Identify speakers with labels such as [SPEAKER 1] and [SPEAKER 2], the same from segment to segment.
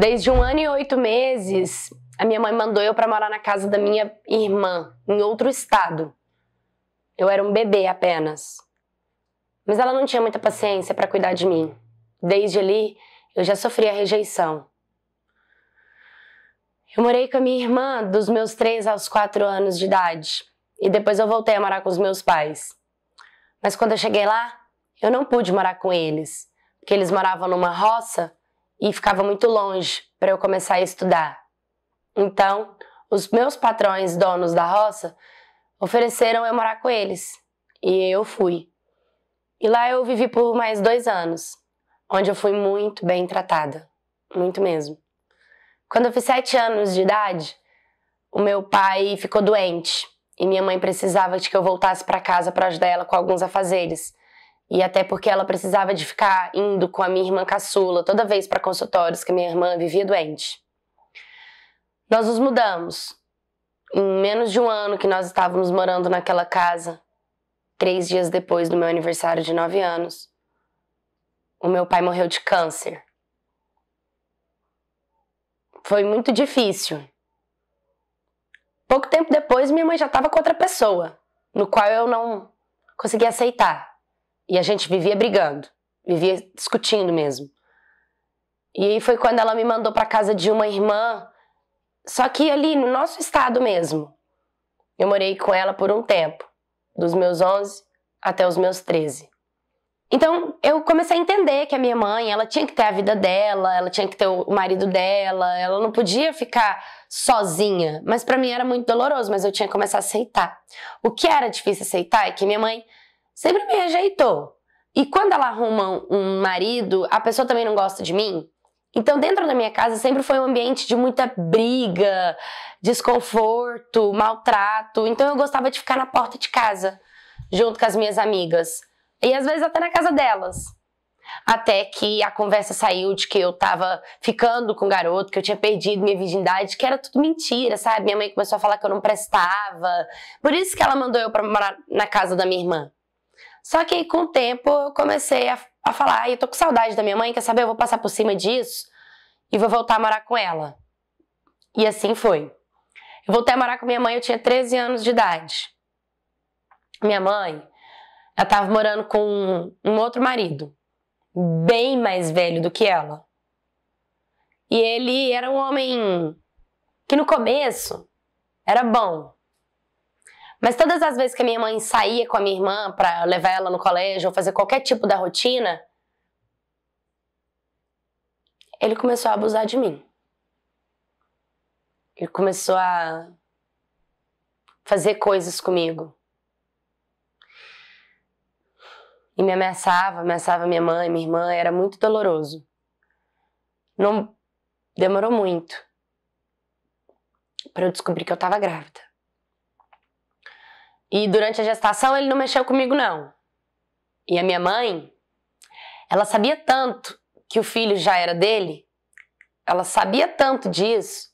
[SPEAKER 1] Desde um ano e oito meses, a minha mãe mandou eu para morar na casa da minha irmã, em outro estado. Eu era um bebê apenas. Mas ela não tinha muita paciência para cuidar de mim. Desde ali, eu já sofria rejeição. Eu morei com a minha irmã dos meus três aos quatro anos de idade. E depois eu voltei a morar com os meus pais. Mas quando eu cheguei lá, eu não pude morar com eles, porque eles moravam numa roça e ficava muito longe para eu começar a estudar. Então, os meus patrões, donos da roça, ofereceram eu morar com eles e eu fui. E lá eu vivi por mais dois anos, onde eu fui muito bem tratada, muito mesmo. Quando eu fiz sete anos de idade, o meu pai ficou doente e minha mãe precisava de que eu voltasse para casa para ajudar ela com alguns afazeres. E até porque ela precisava de ficar indo com a minha irmã caçula toda vez para consultórios que minha irmã vivia doente. Nós nos mudamos. Em menos de um ano que nós estávamos morando naquela casa, três dias depois do meu aniversário de nove anos, o meu pai morreu de câncer. Foi muito difícil. Pouco tempo depois, minha mãe já estava com outra pessoa, no qual eu não consegui aceitar. E a gente vivia brigando, vivia discutindo mesmo. E aí foi quando ela me mandou para casa de uma irmã, só que ali no nosso estado mesmo. Eu morei com ela por um tempo, dos meus 11 até os meus 13. Então eu comecei a entender que a minha mãe, ela tinha que ter a vida dela, ela tinha que ter o marido dela, ela não podia ficar sozinha. Mas para mim era muito doloroso, mas eu tinha que começar a aceitar. O que era difícil aceitar é que minha mãe sempre me rejeitou. E quando ela arruma um marido, a pessoa também não gosta de mim. Então, dentro da minha casa sempre foi um ambiente de muita briga, desconforto, maltrato. Então, eu gostava de ficar na porta de casa, junto com as minhas amigas. E às vezes até na casa delas. Até que a conversa saiu de que eu tava ficando com o um garoto, que eu tinha perdido minha virgindade, que era tudo mentira, sabe? Minha mãe começou a falar que eu não prestava. Por isso que ela mandou eu pra morar na casa da minha irmã. Só que com o tempo eu comecei a, a falar, ah, eu tô com saudade da minha mãe, quer saber? Eu vou passar por cima disso e vou voltar a morar com ela. E assim foi. Eu voltei a morar com minha mãe, eu tinha 13 anos de idade. Minha mãe, ela tava morando com um, um outro marido, bem mais velho do que ela. E ele era um homem que no começo era bom, mas todas as vezes que a minha mãe saía com a minha irmã para levar ela no colégio ou fazer qualquer tipo da rotina, ele começou a abusar de mim. Ele começou a fazer coisas comigo. E me ameaçava, ameaçava minha mãe, minha irmã, era muito doloroso. Não demorou muito para eu descobrir que eu estava grávida. E durante a gestação ele não mexeu comigo, não. E a minha mãe, ela sabia tanto que o filho já era dele, ela sabia tanto disso,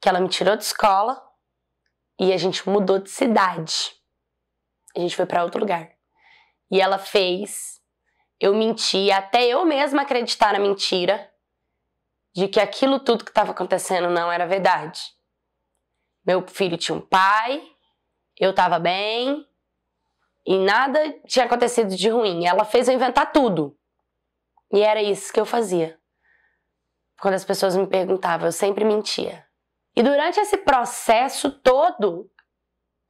[SPEAKER 1] que ela me tirou de escola e a gente mudou de cidade. A gente foi para outro lugar. E ela fez eu mentir, até eu mesma acreditar na mentira de que aquilo tudo que estava acontecendo não era verdade. Meu filho tinha um pai, eu tava bem e nada tinha acontecido de ruim. Ela fez eu inventar tudo. E era isso que eu fazia. Quando as pessoas me perguntavam, eu sempre mentia. E durante esse processo todo,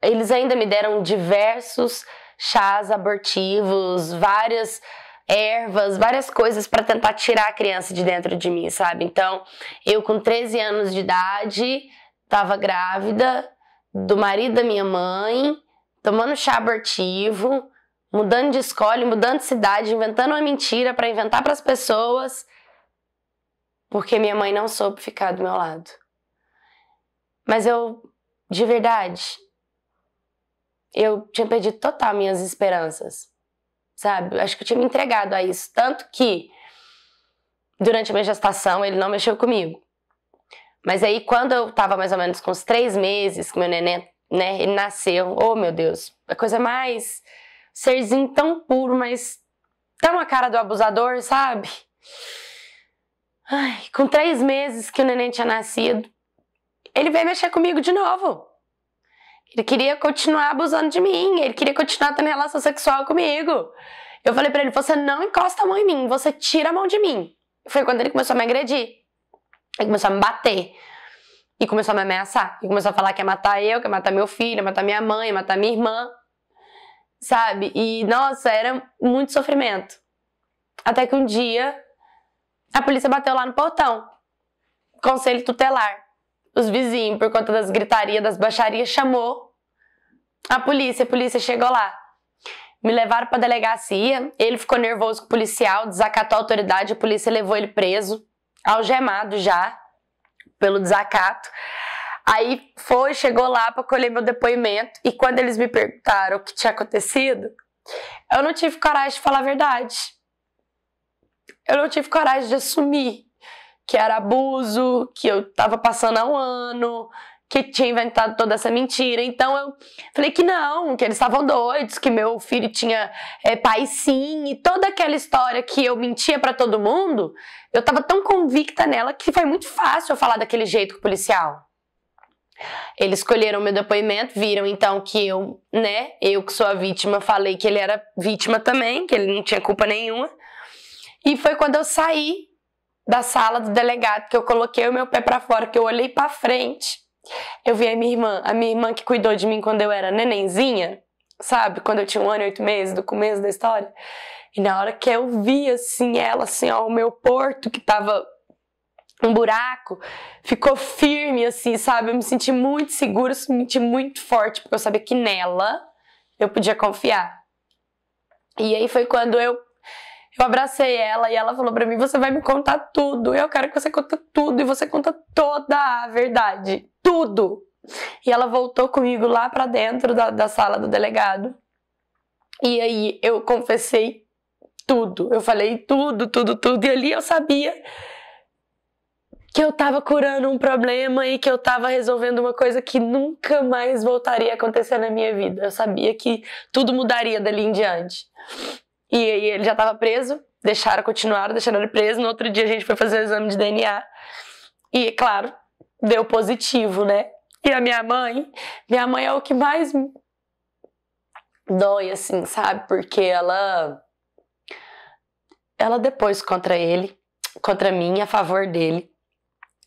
[SPEAKER 1] eles ainda me deram diversos chás abortivos, várias ervas, várias coisas para tentar tirar a criança de dentro de mim, sabe? Então, eu com 13 anos de idade, estava grávida, do marido da minha mãe, tomando chá abortivo, mudando de escola, mudando de cidade, inventando uma mentira para inventar para as pessoas, porque minha mãe não soube ficar do meu lado. Mas eu, de verdade, eu tinha perdido total minhas esperanças, sabe? Acho que eu tinha me entregado a isso, tanto que durante a minha gestação ele não mexeu comigo. Mas aí, quando eu tava mais ou menos com uns três meses, que meu neném, né, ele nasceu, oh meu Deus, a coisa mais. Serzinho tão puro, mas tá uma cara do abusador, sabe? Ai, com três meses que o neném tinha nascido, ele veio mexer comigo de novo. Ele queria continuar abusando de mim, ele queria continuar tendo relação sexual comigo. Eu falei para ele: você não encosta a mão em mim, você tira a mão de mim. Foi quando ele começou a me agredir. Aí começou a me bater. E começou a me ameaçar. E começou a falar que ia matar eu, que ia matar meu filho, ia matar minha mãe, ia matar minha irmã. Sabe? E, nossa, era muito sofrimento. Até que um dia, a polícia bateu lá no portão. Conselho tutelar. Os vizinhos, por conta das gritarias, das baixarias, chamou a polícia. A polícia chegou lá. Me levaram pra delegacia. Ele ficou nervoso com o policial, desacatou a autoridade. A polícia levou ele preso algemado já pelo desacato. Aí foi, chegou lá para colher meu depoimento e quando eles me perguntaram o que tinha acontecido, eu não tive coragem de falar a verdade. Eu não tive coragem de assumir que era abuso, que eu estava passando há um ano, que tinha inventado toda essa mentira. Então eu falei que não, que eles estavam doidos, que meu filho tinha é, pai sim, e toda aquela história que eu mentia para todo mundo, eu tava tão convicta nela que foi muito fácil eu falar daquele jeito com o policial. Eles escolheram meu depoimento, viram então que eu, né, eu que sou a vítima, falei que ele era vítima também, que ele não tinha culpa nenhuma. E foi quando eu saí da sala do delegado que eu coloquei o meu pé para fora, que eu olhei para frente eu vi a minha irmã, a minha irmã que cuidou de mim quando eu era nenenzinha, sabe? Quando eu tinha um ano e oito meses, do começo da história. E na hora que eu vi, assim, ela, assim, ó, o meu porto que tava um buraco, ficou firme, assim, sabe? Eu me senti muito segura, me senti muito forte, porque eu sabia que nela eu podia confiar. E aí foi quando eu eu abracei ela e ela falou para mim: "Você vai me contar tudo. Eu quero que você conta tudo e você conta toda a verdade, tudo". E ela voltou comigo lá para dentro da, da sala do delegado. E aí eu confessei tudo. Eu falei tudo, tudo, tudo. E ali eu sabia que eu tava curando um problema e que eu tava resolvendo uma coisa que nunca mais voltaria a acontecer na minha vida. Eu sabia que tudo mudaria dali em diante. E aí ele já estava preso, deixaram, continuaram, deixaram ele preso. No outro dia a gente foi fazer o exame de DNA. E, claro, deu positivo, né? E a minha mãe, minha mãe é o que mais dói, assim, sabe? Porque ela. Ela depois contra ele, contra mim, a favor dele.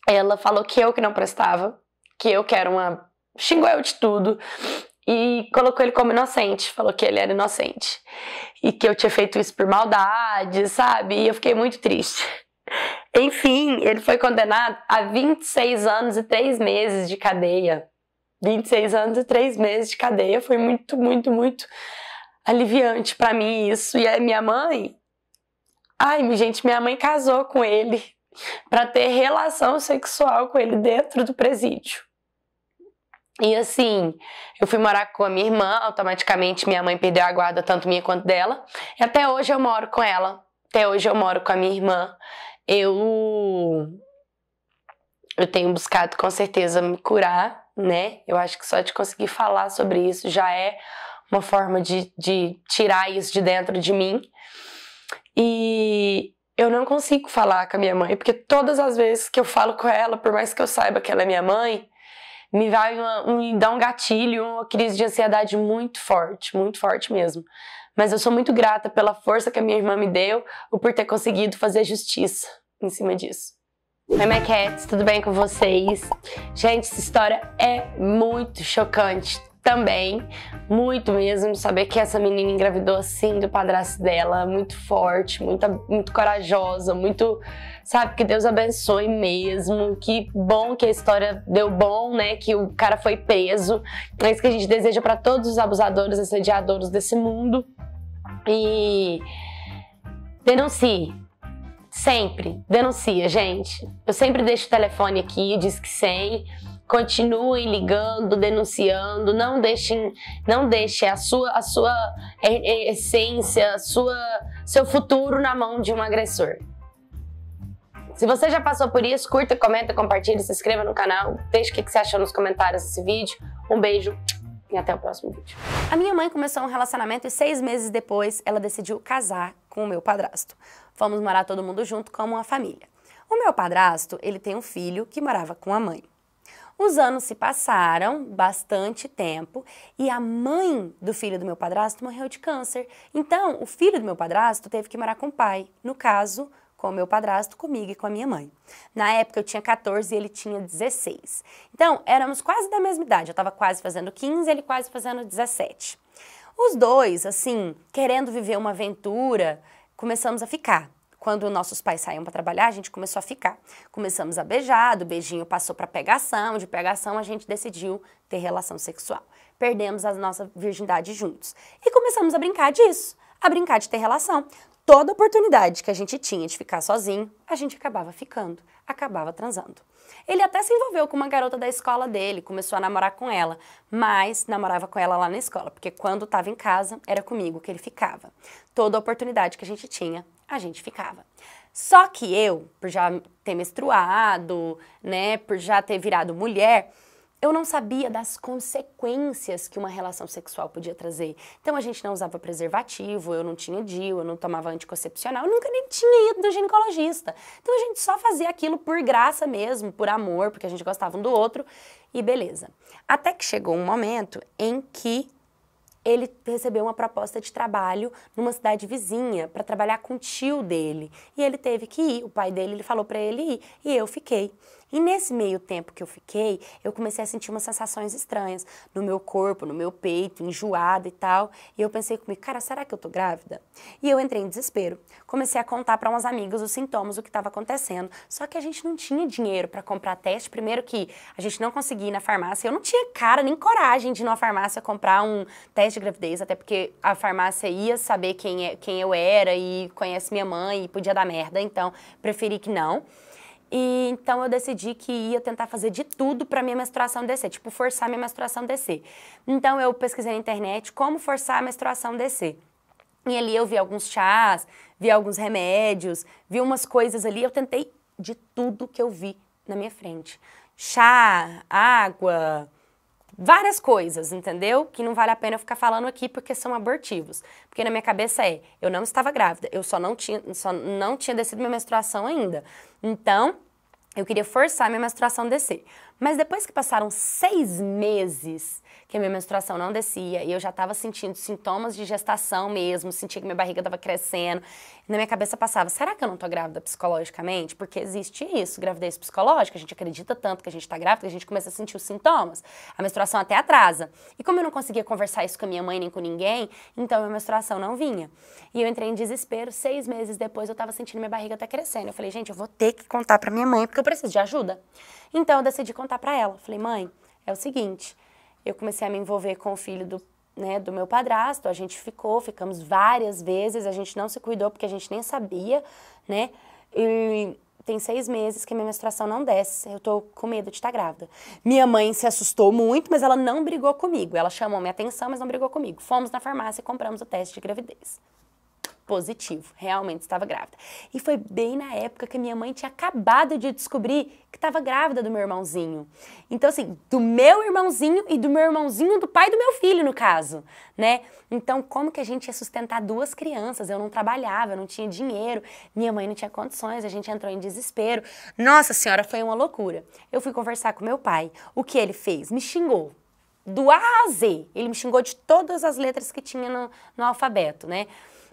[SPEAKER 1] Ela falou que eu que não prestava, que eu que era uma. xingou eu de tudo. E colocou ele como inocente, falou que ele era inocente e que eu tinha feito isso por maldade, sabe? E eu fiquei muito triste. Enfim, ele foi condenado a 26 anos e 3 meses de cadeia. 26 anos e 3 meses de cadeia foi muito, muito, muito aliviante para mim isso. E a minha mãe, ai, gente, minha mãe casou com ele para ter relação sexual com ele dentro do presídio. E assim, eu fui morar com a minha irmã, automaticamente minha mãe perdeu a guarda, tanto minha quanto dela. E até hoje eu moro com ela. Até hoje eu moro com a minha irmã. Eu. Eu tenho buscado com certeza me curar, né? Eu acho que só de conseguir falar sobre isso já é uma forma de, de tirar isso de dentro de mim. E eu não consigo falar com a minha mãe, porque todas as vezes que eu falo com ela, por mais que eu saiba que ela é minha mãe, me vai uma, dá um gatilho, uma crise de ansiedade muito forte, muito forte mesmo. Mas eu sou muito grata pela força que a minha irmã me deu ou por ter conseguido fazer justiça em cima disso. Oi, My tudo bem com vocês? Gente, essa história é muito chocante também. Muito mesmo, saber que essa menina engravidou assim do padrasto dela, muito forte, muito, muito corajosa, muito. Sabe, que Deus abençoe mesmo. Que bom que a história deu bom, né? Que o cara foi preso. É isso que a gente deseja para todos os abusadores, assediadores desse mundo. E. Denuncie, Sempre denuncia, gente. Eu sempre deixo o telefone aqui, diz que sem, continuem ligando, denunciando, não deixem, não deixem a sua, a sua é, é, essência, a sua, seu futuro na mão de um agressor. Se você já passou por isso, curta, comenta, compartilha, se inscreva no canal, deixe o que você achou nos comentários desse vídeo. Um beijo e até o próximo vídeo. A minha mãe começou um relacionamento e seis meses depois ela decidiu casar com o meu padrasto. Fomos morar todo mundo junto como uma família. O meu padrasto, ele tem um filho que morava com a mãe. Os anos se passaram, bastante tempo, e a mãe do filho do meu padrasto morreu de câncer. Então, o filho do meu padrasto teve que morar com o pai, no caso, com o meu padrasto, comigo e com a minha mãe. Na época eu tinha 14 e ele tinha 16. Então, éramos quase da mesma idade. Eu estava quase fazendo 15, ele quase fazendo 17. Os dois, assim, querendo viver uma aventura, começamos a ficar. Quando nossos pais saíam para trabalhar, a gente começou a ficar. Começamos a beijar, do beijinho passou para pegação, de pegação a gente decidiu ter relação sexual. Perdemos a nossa virgindade juntos. E começamos a brincar disso, a brincar de ter relação. Toda oportunidade que a gente tinha de ficar sozinho, a gente acabava ficando, acabava transando. Ele até se envolveu com uma garota da escola dele, começou a namorar com ela, mas namorava com ela lá na escola, porque quando estava em casa era comigo que ele ficava. Toda oportunidade que a gente tinha, a gente ficava. Só que eu, por já ter menstruado, né, por já ter virado mulher, eu não sabia das consequências que uma relação sexual podia trazer. Então a gente não usava preservativo, eu não tinha DIU, eu não tomava anticoncepcional, eu nunca nem tinha ido do ginecologista. Então a gente só fazia aquilo por graça mesmo, por amor, porque a gente gostava um do outro e beleza. Até que chegou um momento em que ele recebeu uma proposta de trabalho numa cidade vizinha para trabalhar com o tio dele. E ele teve que ir, o pai dele ele falou para ele ir, e eu fiquei. E nesse meio tempo que eu fiquei, eu comecei a sentir umas sensações estranhas no meu corpo, no meu peito, enjoada e tal. E eu pensei comigo, cara, será que eu tô grávida? E eu entrei em desespero. Comecei a contar para umas amigas os sintomas, o que estava acontecendo. Só que a gente não tinha dinheiro para comprar teste. Primeiro que a gente não conseguia ir na farmácia. Eu não tinha cara nem coragem de ir numa farmácia comprar um teste de gravidez, até porque a farmácia ia saber quem, é, quem eu era e conhece minha mãe e podia dar merda. Então, preferi que não. E então eu decidi que ia tentar fazer de tudo para minha menstruação descer, tipo forçar minha menstruação descer. Então eu pesquisei na internet como forçar a menstruação descer. E ali eu vi alguns chás, vi alguns remédios, vi umas coisas ali, eu tentei de tudo que eu vi na minha frente. Chá, água, várias coisas, entendeu? Que não vale a pena eu ficar falando aqui porque são abortivos. Porque na minha cabeça é, eu não estava grávida, eu só não tinha, só não tinha descido minha menstruação ainda. Então, eu queria forçar minha menstruação a descer. Mas depois que passaram seis meses que a minha menstruação não descia e eu já estava sentindo sintomas de gestação mesmo, sentia que minha barriga estava crescendo, na minha cabeça passava: será que eu não estou grávida psicologicamente? Porque existe isso, gravidez psicológica, a gente acredita tanto que a gente está grávida que a gente começa a sentir os sintomas. A menstruação até atrasa. E como eu não conseguia conversar isso com a minha mãe nem com ninguém, então minha menstruação não vinha. E eu entrei em desespero. Seis meses depois eu estava sentindo minha barriga até crescendo. Eu falei: gente, eu vou ter que contar para minha mãe porque eu preciso de ajuda. Então eu decidi contar para ela. Falei, mãe, é o seguinte, eu comecei a me envolver com o filho do, né, do meu padrasto, a gente ficou, ficamos várias vezes, a gente não se cuidou porque a gente nem sabia, né? E tem seis meses que minha menstruação não desce, eu tô com medo de estar tá grávida. Minha mãe se assustou muito, mas ela não brigou comigo. Ela chamou minha atenção, mas não brigou comigo. Fomos na farmácia e compramos o teste de gravidez positivo, realmente estava grávida. E foi bem na época que minha mãe tinha acabado de descobrir que estava grávida do meu irmãozinho. Então, assim, do meu irmãozinho e do meu irmãozinho do pai do meu filho, no caso, né? Então, como que a gente ia sustentar duas crianças? Eu não trabalhava, eu não tinha dinheiro, minha mãe não tinha condições, a gente entrou em desespero. Nossa senhora, foi uma loucura. Eu fui conversar com meu pai. O que ele fez? Me xingou do A a Z. Ele me xingou de todas as letras que tinha no, no, alfabeto, né?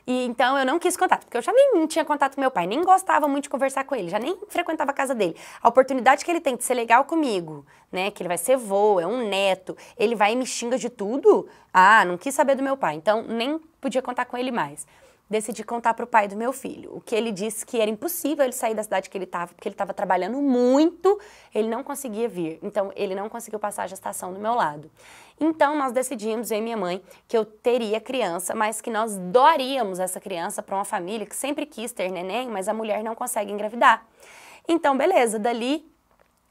[SPEAKER 1] E então eu não quis contato, porque eu já nem tinha contato com meu pai, nem gostava muito de conversar com ele, já nem frequentava a casa dele. A oportunidade que ele tem de ser legal comigo, né, que ele vai ser vô, é um neto, ele vai e me xinga de tudo, ah, não quis saber do meu pai, então nem podia contar com ele mais decidi contar para o pai do meu filho. O que ele disse que era impossível ele sair da cidade que ele estava, porque ele estava trabalhando muito, ele não conseguia vir. Então, ele não conseguiu passar a gestação do meu lado. Então, nós decidimos, eu e minha mãe, que eu teria criança, mas que nós doaríamos essa criança para uma família que sempre quis ter neném, mas a mulher não consegue engravidar. Então, beleza, dali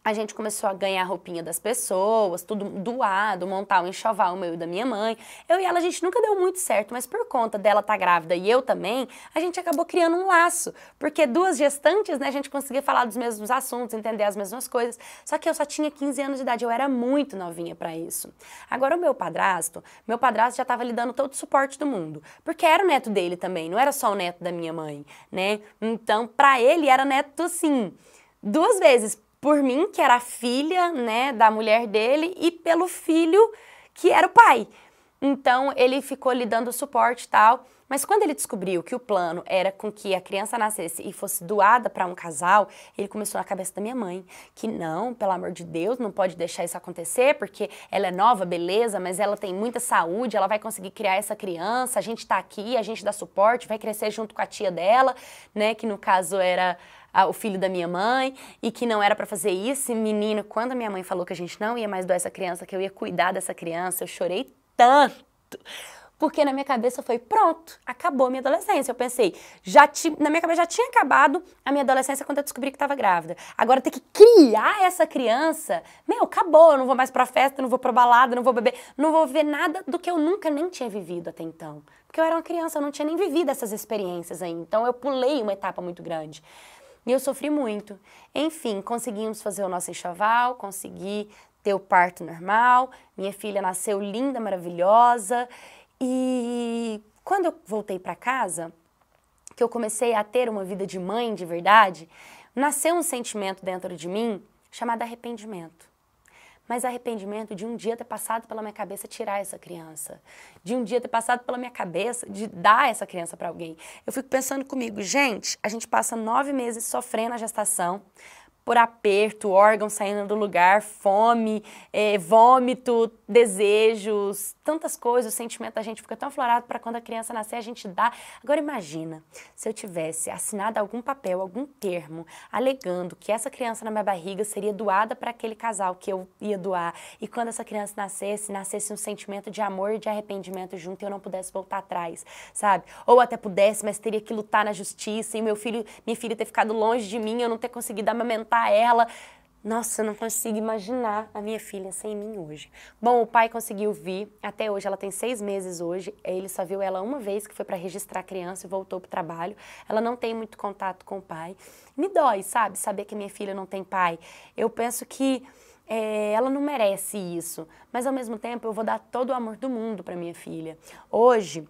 [SPEAKER 1] a gente começou a ganhar roupinha das pessoas, tudo doado, montar um enxoval meu e da minha mãe. Eu e ela, a gente nunca deu muito certo, mas por conta dela estar tá grávida e eu também, a gente acabou criando um laço. Porque duas gestantes, né, a gente conseguia falar dos mesmos assuntos, entender as mesmas coisas. Só que eu só tinha 15 anos de idade, eu era muito novinha para isso. Agora, o meu padrasto, meu padrasto já estava lhe dando todo o suporte do mundo. Porque era o neto dele também, não era só o neto da minha mãe, né? Então, para ele, era neto, assim, duas vezes por mim, que era a filha, né, da mulher dele, e pelo filho, que era o pai. Então ele ficou lhe dando suporte e tal. Mas quando ele descobriu que o plano era com que a criança nascesse e fosse doada para um casal, ele começou na cabeça da minha mãe que não, pelo amor de Deus, não pode deixar isso acontecer, porque ela é nova, beleza, mas ela tem muita saúde, ela vai conseguir criar essa criança, a gente está aqui, a gente dá suporte, vai crescer junto com a tia dela, né, que no caso era a, o filho da minha mãe e que não era para fazer isso. E menino, quando a minha mãe falou que a gente não ia mais doar essa criança, que eu ia cuidar dessa criança, eu chorei tanto. Porque na minha cabeça foi pronto, acabou minha adolescência. Eu pensei, já ti, na minha cabeça já tinha acabado a minha adolescência quando eu descobri que estava grávida. Agora ter que criar essa criança, meu, acabou, eu não vou mais pra festa, não vou pra balada, não vou beber, não vou ver nada do que eu nunca nem tinha vivido até então. Porque eu era uma criança, eu não tinha nem vivido essas experiências aí. Então eu pulei uma etapa muito grande. E eu sofri muito. Enfim, conseguimos fazer o nosso enxoval, consegui ter o parto normal, minha filha nasceu linda, maravilhosa. E quando eu voltei para casa, que eu comecei a ter uma vida de mãe de verdade, nasceu um sentimento dentro de mim chamado arrependimento mas arrependimento de um dia ter passado pela minha cabeça tirar essa criança, de um dia ter passado pela minha cabeça de dar essa criança para alguém. Eu fico pensando comigo, gente, a gente passa nove meses sofrendo a gestação, por aperto, órgão saindo do lugar, fome, é, vômito, desejos, tantas coisas. O sentimento da gente fica tão aflorado para quando a criança nascer a gente dá. Agora imagina se eu tivesse assinado algum papel, algum termo, alegando que essa criança na minha barriga seria doada para aquele casal que eu ia doar e quando essa criança nascesse, nascesse um sentimento de amor e de arrependimento junto e eu não pudesse voltar atrás, sabe? Ou até pudesse, mas teria que lutar na justiça e meu filho, minha filha ter ficado longe de mim, eu não ter conseguido amamentar ela. Nossa, eu não consigo imaginar a minha filha sem mim hoje. Bom, o pai conseguiu vir, até hoje, ela tem seis meses hoje, ele só viu ela uma vez, que foi para registrar a criança e voltou para o trabalho. Ela não tem muito contato com o pai. Me dói, sabe, saber que minha filha não tem pai. Eu penso que é, ela não merece isso, mas ao mesmo tempo eu vou dar todo o amor do mundo para minha filha. Hoje,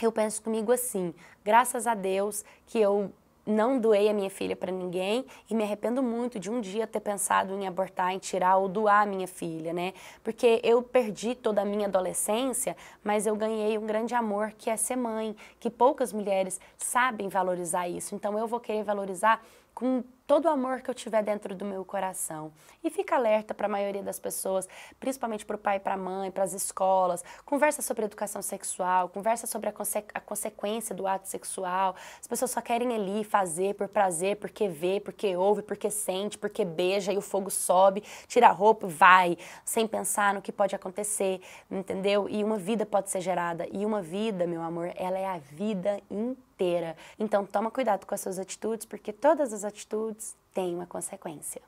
[SPEAKER 1] eu penso comigo assim, graças a Deus que eu não doei a minha filha para ninguém e me arrependo muito de um dia ter pensado em abortar, em tirar ou doar a minha filha, né? Porque eu perdi toda a minha adolescência, mas eu ganhei um grande amor que é ser mãe, que poucas mulheres sabem valorizar isso. Então eu vou querer valorizar com todo o amor que eu tiver dentro do meu coração. E fica alerta para a maioria das pessoas, principalmente para o pai, para a mãe, para as escolas. Conversa sobre educação sexual, conversa sobre a, conse a, consequência do ato sexual. As pessoas só querem ali fazer por prazer, porque vê, porque ouve, porque sente, porque beija e o fogo sobe, tira a roupa e vai, sem pensar no que pode acontecer, entendeu? E uma vida pode ser gerada. E uma vida, meu amor, ela é a vida inteira inteira. Então toma cuidado com as suas atitudes, porque todas as atitudes têm uma consequência.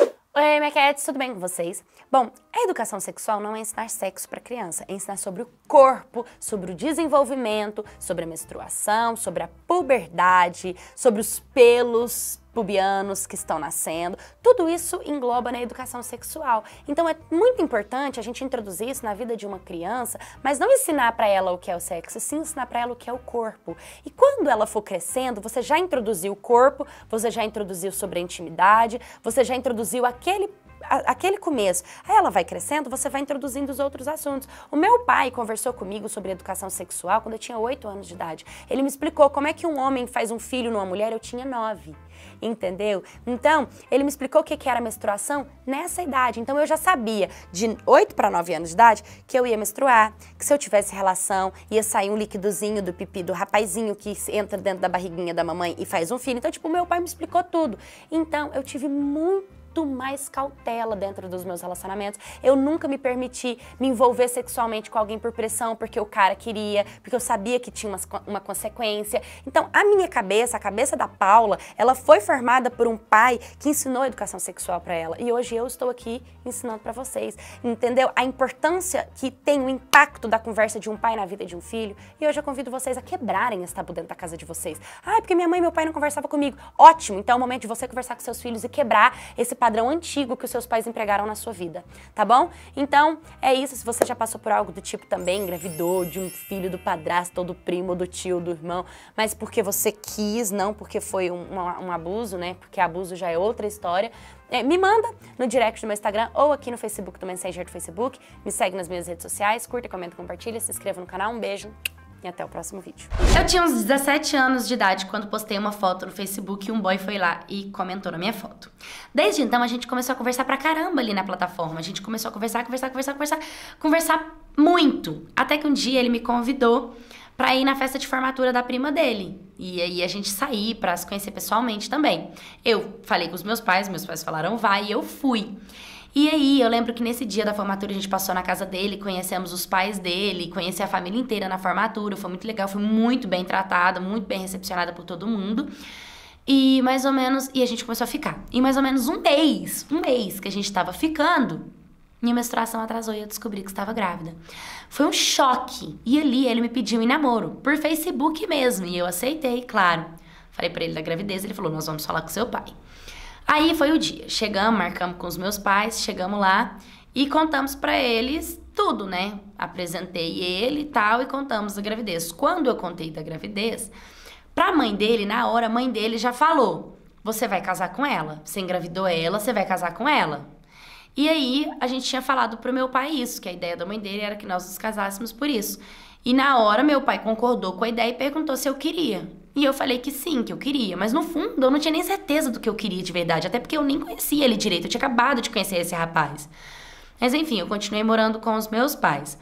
[SPEAKER 1] Oi, minha tudo bem com vocês? Bom, a educação sexual não é ensinar sexo para criança, é ensinar sobre o corpo, sobre o desenvolvimento, sobre a menstruação, sobre a puberdade, sobre os pelos, pubianos que estão nascendo. Tudo isso engloba na educação sexual. Então é muito importante a gente introduzir isso na vida de uma criança, mas não ensinar para ela o que é o sexo, sim ensinar para ela o que é o corpo. E quando ela for crescendo, você já introduziu o corpo, você já introduziu sobre a intimidade, você já introduziu aquele aquele começo. Aí ela vai crescendo, você vai introduzindo os outros assuntos. O meu pai conversou comigo sobre educação sexual quando eu tinha 8 anos de idade. Ele me explicou como é que um homem faz um filho numa mulher, eu tinha 9. Entendeu? Então, ele me explicou o que, que era menstruação nessa idade. Então, eu já sabia, de 8 para 9 anos de idade, que eu ia menstruar, que se eu tivesse relação, ia sair um líquidozinho do pipi do rapazinho que entra dentro da barriguinha da mamãe e faz um filho. Então, tipo, meu pai me explicou tudo. Então, eu tive muito muito mais cautela dentro dos meus relacionamentos. Eu nunca me permiti me envolver sexualmente com alguém por pressão, porque o cara queria, porque eu sabia que tinha uma, uma consequência. Então, a minha cabeça, a cabeça da Paula, ela foi formada por um pai que ensinou educação sexual para ela. E hoje eu estou aqui ensinando para vocês, entendeu? A importância que tem o impacto da conversa de um pai na vida de um filho. E hoje eu convido vocês a quebrarem esse tabu dentro da casa de vocês. Ah, é porque minha mãe e meu pai não conversavam comigo. Ótimo, então é o momento de você conversar com seus filhos e quebrar esse padrão padrão antigo que os seus pais empregaram na sua vida, tá bom? Então, é isso. Se você já passou por algo do tipo também, engravidou de um filho do padrasto, ou do primo, ou do tio, do irmão, mas porque você quis, não porque foi um, um, um abuso, né? Porque abuso já é outra história. É, me manda no direct do meu Instagram ou aqui no Facebook do Messenger do Facebook. Me segue nas minhas redes sociais, curta, comenta, compartilha, se inscreva no canal. Um beijo e até o próximo vídeo. Eu tinha uns 17 anos de idade quando postei uma foto no Facebook e um boy foi lá e comentou na minha foto. Desde então a gente começou a conversar pra caramba ali na plataforma. A gente começou a conversar, conversar, conversar, conversar, conversar muito. Até que um dia ele me convidou pra ir na festa de formatura da prima dele. E aí a gente sair pra se conhecer pessoalmente também. Eu falei com os meus pais, meus pais falaram vai e eu fui. E aí, eu lembro que nesse dia da formatura a gente passou na casa dele, conhecemos os pais dele, conheci a família inteira na formatura, foi muito legal, fui muito bem tratada, muito bem recepcionada por todo mundo. E mais ou menos, e a gente começou a ficar. E mais ou menos um mês, um mês que a gente estava ficando, minha menstruação atrasou e eu descobri que estava grávida. Foi um choque. E ali ele me pediu em namoro, por Facebook mesmo, e eu aceitei, claro. Falei para ele da gravidez, ele falou: "Nós vamos falar com seu pai". Aí foi o dia. Chegamos, marcamos com os meus pais, chegamos lá e contamos para eles tudo, né? Apresentei ele e tal e contamos a gravidez. Quando eu contei da gravidez, pra mãe dele, na hora, a mãe dele já falou: "Você vai casar com ela. Você engravidou ela, você vai casar com ela". E aí a gente tinha falado pro meu pai isso, que a ideia da mãe dele era que nós nos casássemos por isso. E na hora meu pai concordou com a ideia e perguntou se eu queria. E eu falei que sim, que eu queria, mas no fundo eu não tinha nem certeza do que eu queria de verdade, até porque eu nem conhecia ele direito, eu tinha acabado de conhecer esse rapaz. Mas enfim, eu continuei morando com os meus pais.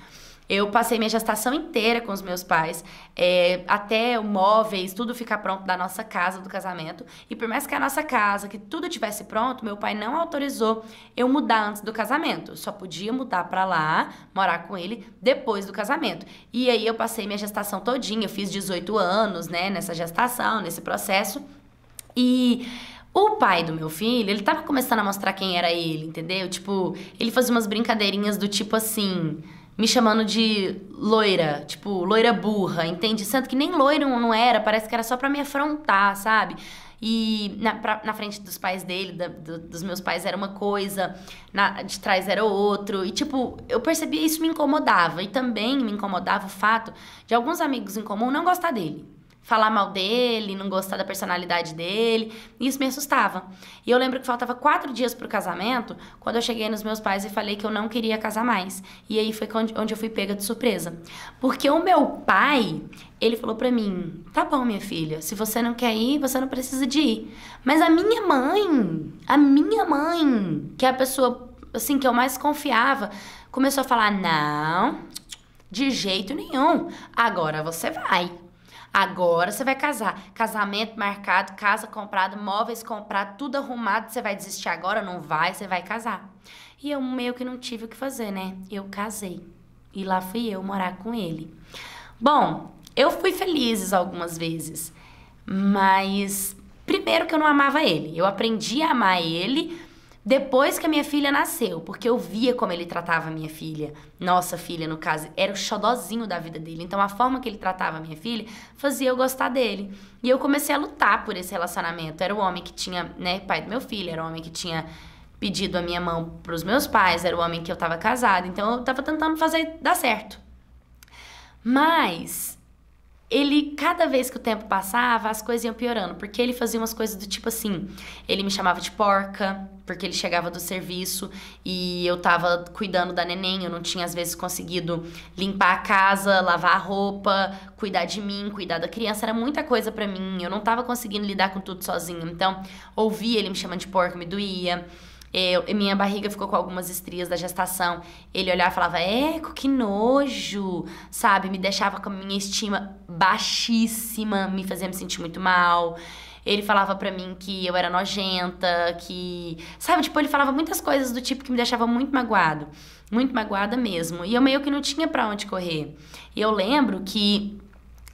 [SPEAKER 1] Eu passei minha gestação inteira com os meus pais, é, até móveis, tudo ficar pronto da nossa casa, do casamento. E por mais que a nossa casa, que tudo tivesse pronto, meu pai não autorizou eu mudar antes do casamento. só podia mudar para lá, morar com ele depois do casamento. E aí eu passei minha gestação todinha, eu fiz 18 anos, né, nessa gestação, nesse processo. E o pai do meu filho, ele tava começando a mostrar quem era ele, entendeu? Tipo, ele fazia umas brincadeirinhas do tipo assim me chamando de loira, tipo, loira burra, entende? Santo que nem loira não era, parece que era só para me afrontar, sabe? E na, pra, na frente dos pais dele, da, do, dos meus pais era uma coisa, na, de trás era outro. E, tipo, eu percebia isso me incomodava. E também me incomodava o fato de alguns amigos em comum não gostar dele falar mal dele, não gostar da personalidade dele. Isso me assustava. E eu lembro que faltava quatro dias pro casamento, quando eu cheguei nos meus pais e falei que eu não queria casar mais. E aí foi onde eu fui pega de surpresa. Porque o meu pai, ele falou para mim: "Tá bom, minha filha, se você não quer ir, você não precisa de ir". Mas a minha mãe, a minha mãe, que é a pessoa assim que eu mais confiava, começou a falar: "Não, de jeito nenhum. Agora você vai". Agora você vai casar. Casamento marcado, casa comprada, móveis comprados, tudo arrumado. Você vai desistir agora? Não vai, você vai casar. E eu meio que não tive o que fazer, né? Eu casei. E lá fui eu morar com ele. Bom, eu fui feliz algumas vezes, mas primeiro que eu não amava ele. Eu aprendi a amar ele depois que a minha filha nasceu, porque eu via como ele tratava a minha filha, nossa filha no caso, era o xodozinho da vida dele. Então a forma que ele tratava a minha filha fazia eu gostar dele. E eu comecei a lutar por esse relacionamento. Era o homem que tinha, né, pai do meu filho, era o homem que tinha pedido a minha mão para os meus pais, era o homem que eu estava casada. Então eu estava tentando fazer dar certo. Mas ele, cada vez que o tempo passava, as coisas iam piorando. Porque ele fazia umas coisas do tipo assim: ele me chamava de porca, porque ele chegava do serviço e eu tava cuidando da neném, eu não tinha, às vezes, conseguido limpar a casa, lavar a roupa, cuidar de mim, cuidar da criança. Era muita coisa para mim, eu não tava conseguindo lidar com tudo sozinho. Então, ouvia ele me chamando de porca me doía. Eu, minha barriga ficou com algumas estrias da gestação. Ele olhava e falava, eco, é, que nojo, sabe? Me deixava com a minha estima baixíssima, me fazia me sentir muito mal. Ele falava pra mim que eu era nojenta, que. Sabe, tipo, ele falava muitas coisas do tipo que me deixava muito magoado. Muito magoada mesmo. E eu meio que não tinha pra onde correr. E eu lembro que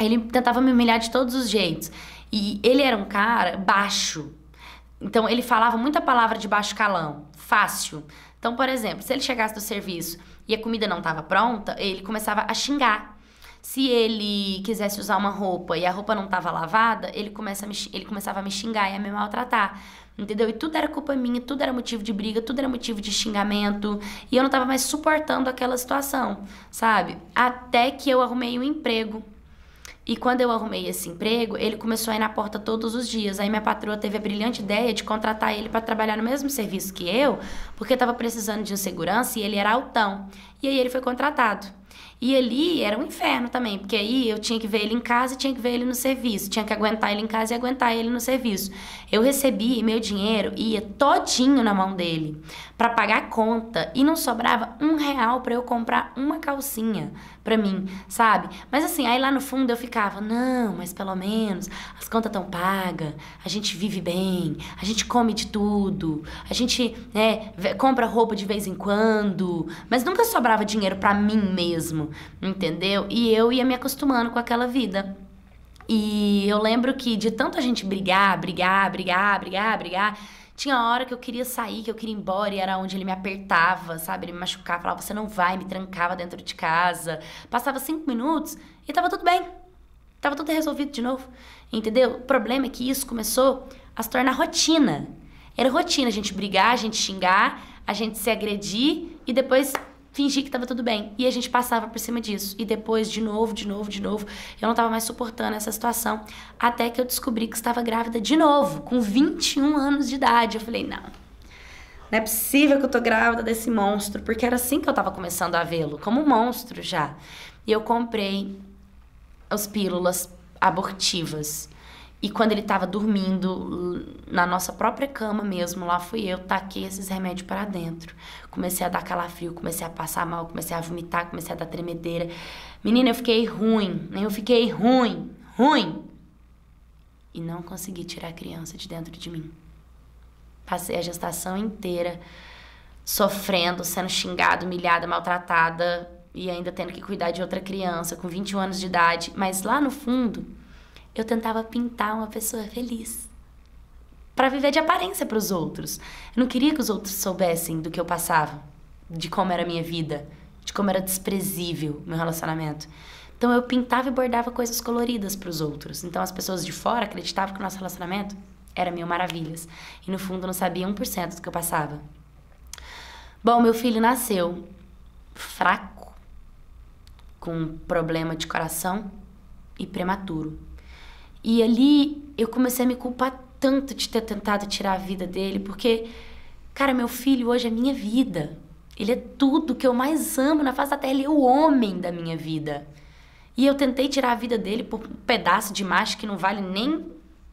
[SPEAKER 1] ele tentava me humilhar de todos os jeitos. E ele era um cara baixo, então ele falava muita palavra de baixo calão, fácil. Então, por exemplo, se ele chegasse do serviço e a comida não estava pronta, ele começava a xingar. Se ele quisesse usar uma roupa e a roupa não estava lavada, ele, começa me, ele começava a me xingar e a me maltratar. Entendeu? E tudo era culpa minha, tudo era motivo de briga, tudo era motivo de xingamento. E eu não estava mais suportando aquela situação, sabe? Até que eu arrumei um emprego e quando eu arrumei esse emprego, ele começou a ir na porta todos os dias. Aí minha patroa teve a brilhante ideia de contratar ele para trabalhar no mesmo serviço que eu, porque estava precisando de um segurança e ele era altão. E aí ele foi contratado. E ali era um inferno também, porque aí eu tinha que ver ele em casa e tinha que ver ele no serviço. Tinha que aguentar ele em casa e aguentar ele no serviço. Eu recebi meu dinheiro ia todinho na mão dele para pagar a conta e não sobrava um real para eu comprar uma calcinha para mim, uhum. sabe? Mas assim, aí lá no fundo eu ficava, não, mas pelo menos as contas estão pagas, a gente vive bem, a gente come de tudo, a gente, né, compra roupa de vez em quando, mas nunca sobrava dinheiro para mim mesmo, entendeu? E eu ia me acostumando com aquela vida. E eu lembro que de tanto a gente brigar, brigar, brigar, brigar, brigar, tinha hora que eu queria sair, que eu queria ir embora, e era onde ele me apertava, sabe? Ele me machucava, falava, você não vai, me trancava dentro de casa. Passava cinco minutos e tava tudo bem. Tava tudo resolvido de novo. Entendeu? O problema é que isso começou a se tornar rotina. Era rotina a gente brigar, a gente xingar, a gente se agredir e depois fingir que estava tudo bem. E a gente passava por cima disso. E depois, de novo, de novo, de novo, eu não estava mais suportando essa situação. Até que eu descobri que estava grávida de novo, com 21 anos de idade. Eu falei, não. Não é possível que eu tô grávida desse monstro, porque era assim que eu estava começando a vê-lo, como um monstro já. E eu comprei as pílulas abortivas e quando ele estava dormindo na nossa própria cama mesmo, lá fui eu, taquei esses remédios para dentro. Comecei a dar calafrio, comecei a passar mal, comecei a vomitar, comecei a dar tremedeira. Menina, eu fiquei ruim, eu fiquei ruim, ruim. E não consegui tirar a criança de dentro de mim. Passei a gestação inteira sofrendo, sendo xingada, humilhada, maltratada e ainda tendo que cuidar de outra criança com 21 anos de idade, mas lá no fundo eu tentava pintar uma pessoa feliz para viver de aparência para os outros. Eu não queria que os outros soubessem do que eu passava, de como era a minha vida, de como era desprezível meu relacionamento. Então eu pintava e bordava coisas coloridas para os outros. Então as pessoas de fora acreditavam que o nosso relacionamento era mil maravilhas e no fundo não sabia 1% do que eu passava. Bom, meu filho nasceu fraco, com um problema de coração e prematuro. E ali eu comecei a me culpar tanto de ter tentado tirar a vida dele, porque, cara, meu filho hoje é minha vida. Ele é tudo que eu mais amo na face da terra. Ele é o homem da minha vida. E eu tentei tirar a vida dele por um pedaço de macho que não vale nem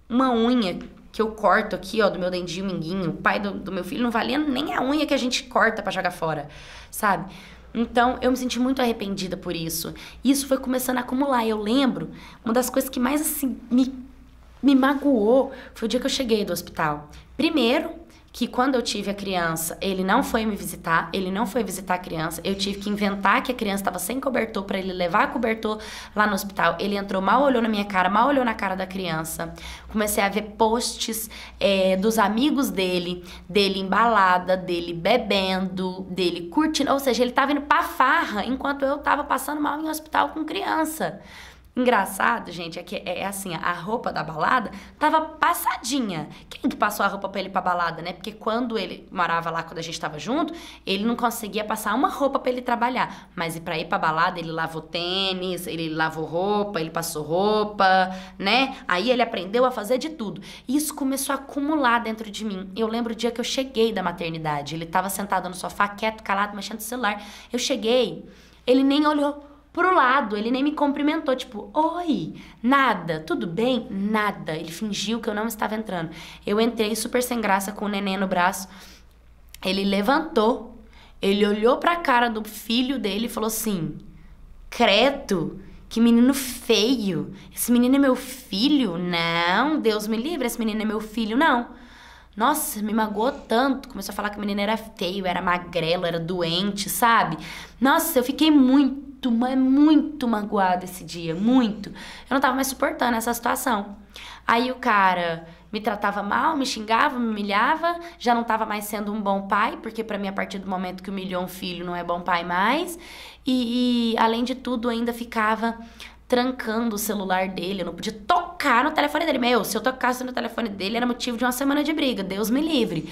[SPEAKER 1] uma unha que eu corto aqui, ó, do meu dendinho minguinho. O pai do, do meu filho não valia nem a unha que a gente corta para jogar fora, sabe? Então, eu me senti muito arrependida por isso. E isso foi começando a acumular. Eu lembro, uma das coisas que mais assim, me, me magoou foi o dia que eu cheguei do hospital. Primeiro, que quando eu tive a criança, ele não foi me visitar, ele não foi visitar a criança. Eu tive que inventar que a criança estava sem cobertor para ele levar cobertor lá no hospital. Ele entrou, mal olhou na minha cara, mal olhou na cara da criança. Comecei a ver posts é, dos amigos dele, dele embalada, dele bebendo, dele curtindo. Ou seja, ele estava indo pra farra enquanto eu estava passando mal em hospital com criança. Engraçado, gente, é que é, é, assim, a roupa da balada tava passadinha. Quem que passou a roupa pra ele pra balada, né? Porque quando ele morava lá, quando a gente tava junto, ele não conseguia passar uma roupa para ele trabalhar. Mas e pra ir pra balada, ele lavou tênis, ele lavou roupa, ele passou roupa, né? Aí ele aprendeu a fazer de tudo. isso começou a acumular dentro de mim. Eu lembro o dia que eu cheguei da maternidade. Ele tava sentado no sofá, quieto, calado, mexendo no celular. Eu cheguei, ele nem olhou pro lado, ele nem me cumprimentou, tipo, oi, nada, tudo bem? Nada. Ele fingiu que eu não estava entrando. Eu entrei super sem graça com o neném no braço. Ele levantou, ele olhou pra cara do filho dele e falou assim: Credo, que menino feio. Esse menino é meu filho? Não, Deus me livre, esse menino é meu filho, não. Nossa, me magoou tanto. Começou a falar que o menino era feio, era magrelo, era doente, sabe? Nossa, eu fiquei muito muito, mas muito magoada esse dia, muito. Eu não tava mais suportando essa situação. Aí o cara me tratava mal, me xingava, me humilhava, já não estava mais sendo um bom pai, porque para mim, a partir do momento que humilhou um filho, não é bom pai mais. E, e, além de tudo, ainda ficava trancando o celular dele, eu não podia tocar no telefone dele. Meu, se eu tocasse no telefone dele, era motivo de uma semana de briga, Deus me livre.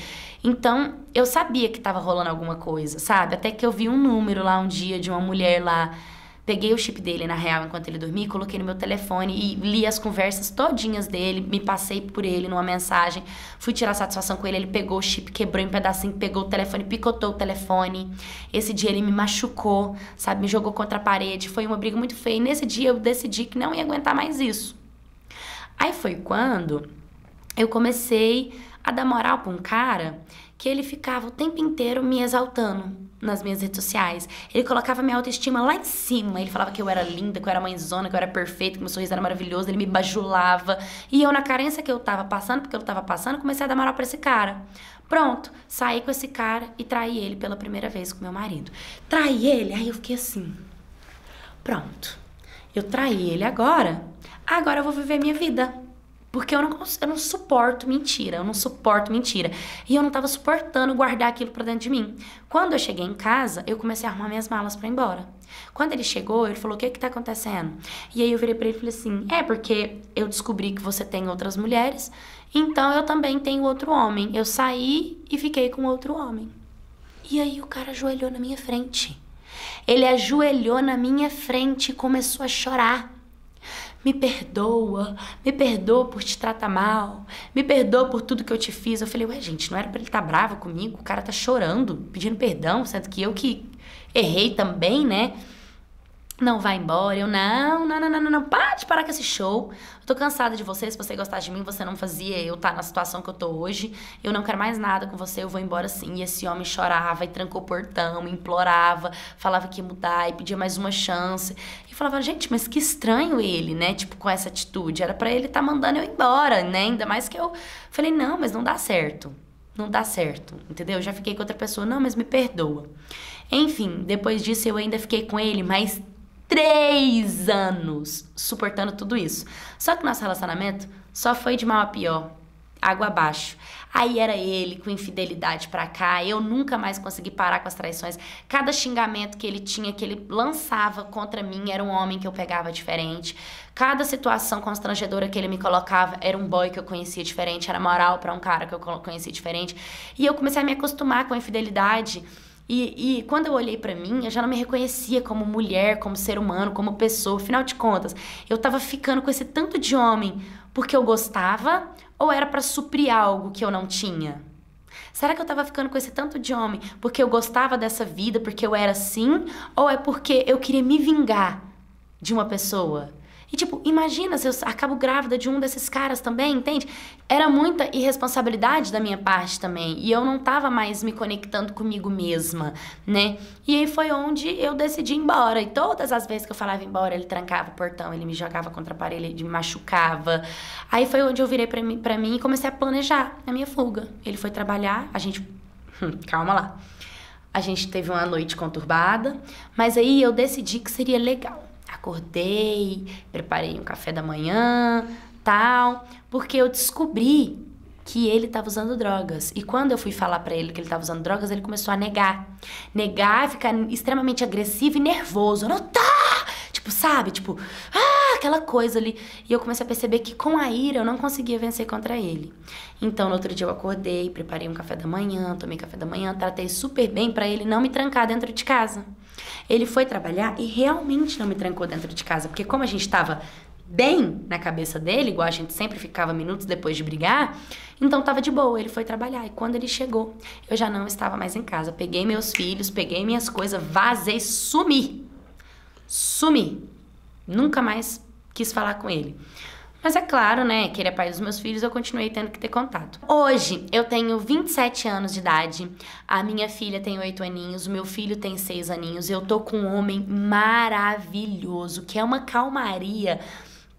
[SPEAKER 1] Então, eu sabia que estava rolando alguma coisa, sabe? Até que eu vi um número lá um dia de uma mulher lá. Peguei o chip dele, na real, enquanto ele dormia, coloquei no meu telefone e li as conversas todinhas dele, me passei por ele numa mensagem, fui tirar satisfação com ele, ele pegou o chip, quebrou em pedacinho, pegou o telefone, picotou o telefone. Esse dia ele me machucou, sabe? Me jogou contra a parede, foi uma briga muito feia. E nesse dia eu decidi que não ia aguentar mais isso. Aí foi quando eu comecei a dar moral pra um cara que ele ficava o tempo inteiro me exaltando nas minhas redes sociais. Ele colocava minha autoestima lá em cima. Ele falava que eu era linda, que eu era mãezona, que eu era perfeita, que meu sorriso era maravilhoso. Ele me bajulava. E eu, na carência que eu tava passando, porque eu tava passando, comecei a dar moral pra esse cara. Pronto, saí com esse cara e traí ele pela primeira vez com meu marido. Traí ele, aí eu fiquei assim. Pronto, eu traí ele agora. Agora eu vou viver minha vida. Porque eu não, eu não suporto mentira, eu não suporto mentira. E eu não tava suportando guardar aquilo pra dentro de mim. Quando eu cheguei em casa, eu comecei a arrumar minhas malas para ir embora. Quando ele chegou, ele falou: O que que tá acontecendo? E aí eu virei pra ele e falei assim: É, porque eu descobri que você tem outras mulheres, então eu também tenho outro homem. Eu saí e fiquei com outro homem. E aí o cara ajoelhou na minha frente. Ele ajoelhou na minha frente e começou a chorar me perdoa, me perdoa por te tratar mal, me perdoa por tudo que eu te fiz. Eu falei, ué, gente, não era para ele estar tá bravo comigo, o cara tá chorando, pedindo perdão, sendo que eu que errei também, né? não vai embora. Eu, não, não, não, não, não, não. Pare de parar com esse show. Eu tô cansada de você. Se você gostar de mim, você não fazia eu estar tá na situação que eu tô hoje. Eu não quero mais nada com você, eu vou embora sim. E esse homem chorava e trancou o portão, implorava, falava que ia mudar e pedia mais uma chance. E falava, gente, mas que estranho ele, né? Tipo, com essa atitude. Era para ele estar tá mandando eu embora, né? Ainda mais que eu falei, não, mas não dá certo. Não dá certo, entendeu? já fiquei com outra pessoa, não, mas me perdoa. Enfim, depois disso eu ainda fiquei com ele mais três anos suportando tudo isso. Só que nosso relacionamento só foi de mal a pior, água abaixo. Aí era ele com infidelidade pra cá, eu nunca mais consegui parar com as traições. Cada xingamento que ele tinha, que ele lançava contra mim, era um homem que eu pegava diferente. Cada situação constrangedora que ele me colocava, era um boy que eu conhecia diferente, era moral para um cara que eu conhecia diferente. E eu comecei a me acostumar com a infidelidade. E, e quando eu olhei para mim, eu já não me reconhecia como mulher, como ser humano, como pessoa. Afinal de contas, eu tava ficando com esse tanto de homem porque eu gostava ou era para suprir algo que eu não tinha? Será que eu tava ficando com esse tanto de homem porque eu gostava dessa vida, porque eu era assim? Ou é porque eu queria me vingar de uma pessoa? E, tipo, imagina se eu acabo grávida de um desses caras também, entende? Era muita irresponsabilidade da minha parte também. E eu não tava mais me conectando comigo mesma, né? E aí foi onde eu decidi ir embora. E todas as vezes que eu falava embora, ele trancava o portão, ele me jogava contra a parede, ele me machucava. Aí foi onde eu virei pra mim, pra mim e comecei a planejar a minha fuga. Ele foi trabalhar, a gente. Hum, calma lá. A gente teve uma noite conturbada, mas aí eu decidi que seria legal acordei, preparei um café da manhã, tal, porque eu descobri que ele estava usando drogas. E quando eu fui falar para ele que ele estava usando drogas, ele começou a negar. Negar, ficar extremamente agressivo e nervoso. Não tá! Tipo, sabe? Tipo, ah, aquela coisa ali. E eu comecei a perceber que com a ira eu não conseguia vencer contra ele. Então, no outro dia eu acordei, preparei um café da manhã, tomei café da manhã, tratei super bem para ele não me trancar dentro de casa. Ele foi trabalhar e realmente não me trancou dentro de casa, porque como a gente estava bem na cabeça dele, igual a gente sempre ficava minutos depois de brigar, então tava de boa, ele foi trabalhar. E quando ele chegou, eu já não estava mais em casa. Peguei meus filhos, peguei minhas coisas, vazei, sumi. Sumi. Nunca mais quis falar com ele. Mas é claro, né, que ele é pai dos meus filhos, eu continuei tendo que ter contato. Hoje, eu tenho 27 anos de idade, a minha filha tem 8 aninhos, o meu filho tem 6 aninhos, eu tô com um homem maravilhoso, que é uma calmaria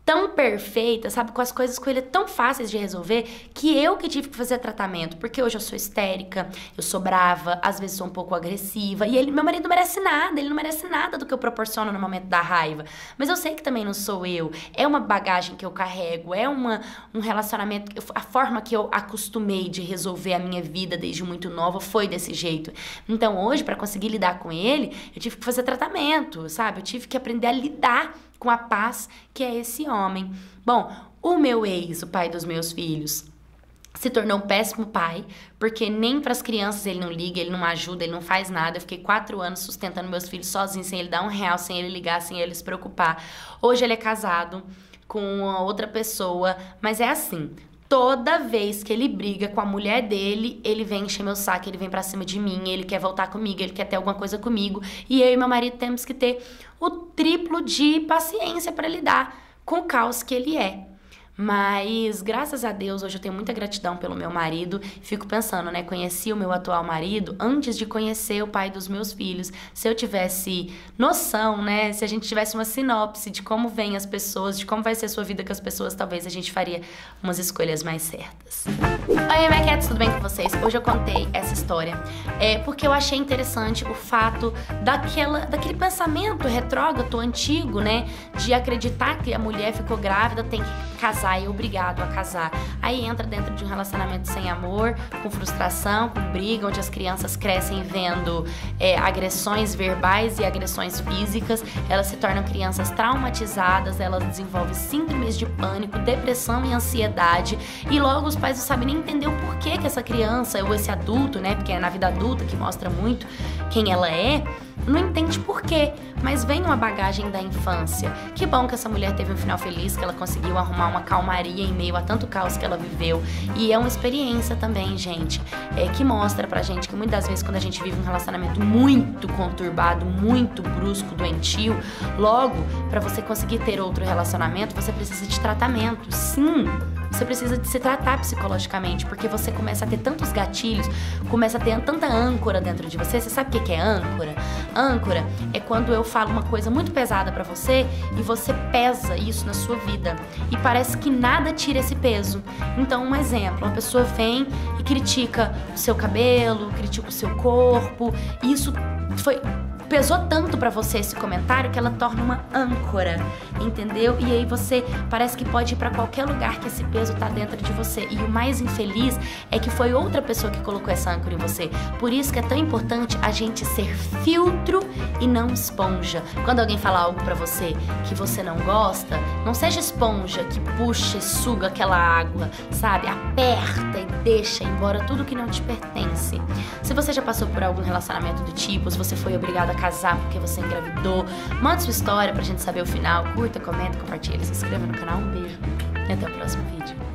[SPEAKER 1] tão perfeita, sabe? Com as coisas com ele tão fáceis de resolver, que eu que tive que fazer tratamento. Porque hoje eu sou histérica, eu sou brava, às vezes sou um pouco agressiva. E ele, meu marido não merece nada, ele não merece nada do que eu proporciono no momento da raiva. Mas eu sei que também não sou eu. É uma bagagem que eu carrego, é uma, um relacionamento. A forma que eu acostumei de resolver a minha vida desde muito nova foi desse jeito. Então hoje, para conseguir lidar com ele, eu tive que fazer tratamento, sabe? Eu tive que aprender a lidar com a paz que é esse homem. Bom, o meu ex, o pai dos meus filhos, se tornou um péssimo pai, porque nem para as crianças ele não liga, ele não ajuda, ele não faz nada. Eu fiquei quatro anos sustentando meus filhos sozinho, sem ele dar um real, sem ele ligar, sem ele se preocupar. Hoje ele é casado com outra pessoa, mas é assim: Toda vez que ele briga com a mulher dele, ele vem encher meu saco, ele vem pra cima de mim, ele quer voltar comigo, ele quer ter alguma coisa comigo. E eu e meu marido temos que ter o triplo de paciência para lidar com o caos que ele é. Mas graças a Deus, hoje eu tenho muita gratidão pelo meu marido. Fico pensando, né? Conheci o meu atual marido antes de conhecer o pai dos meus filhos. Se eu tivesse noção, né? Se a gente tivesse uma sinopse de como vêm as pessoas, de como vai ser a sua vida com as pessoas, talvez a gente faria umas escolhas mais certas. Oi, Maquete, tudo bem com vocês? Hoje eu contei essa história é, porque eu achei interessante o fato daquela, daquele pensamento retrógrado, antigo, né? De acreditar que a mulher ficou grávida, tem que casar casar e é obrigado a casar. Aí entra dentro de um relacionamento sem amor, com frustração, com briga, onde as crianças crescem vendo é, agressões verbais e agressões físicas, elas se tornam crianças traumatizadas, elas desenvolvem síndromes de pânico, depressão e ansiedade, e logo os pais não sabem nem entender o porquê que essa criança ou esse adulto, né, porque é na vida adulta que mostra muito quem ela é, não entende por quê, mas vem uma bagagem da infância. Que bom que essa mulher teve um final feliz, que ela conseguiu arrumar uma calmaria em meio a tanto caos que ela viveu. E é uma experiência também, gente, é, que mostra pra gente que muitas vezes quando a gente vive um relacionamento muito conturbado, muito brusco, doentio, logo, para você conseguir ter outro relacionamento, você precisa de tratamento. Sim! você precisa de se tratar psicologicamente, porque você começa a ter tantos gatilhos, começa a ter tanta âncora dentro de você. Você sabe o que é âncora? Âncora é quando eu falo uma coisa muito pesada para você e você pesa isso na sua vida. E parece que nada tira esse peso. Então, um exemplo, uma pessoa vem e critica o seu cabelo, critica o seu corpo, e isso foi pesou tanto para você esse comentário que ela torna uma âncora, entendeu? E aí você parece que pode ir para qualquer lugar que esse peso tá dentro de você. E o mais infeliz é que foi outra pessoa que colocou essa âncora em você. Por isso que é tão importante a gente ser filtro e não esponja. Quando alguém falar algo para você que você não gosta, não seja esponja que puxa e suga aquela água, sabe? Aperta e deixa embora tudo que não te pertence. Se você já passou por algum relacionamento do tipo, se você foi obrigado a casar porque você engravidou. Manda sua história pra gente saber o final. Curta, comenta, compartilha, se inscreva no canal. Um beijo e até o próximo vídeo.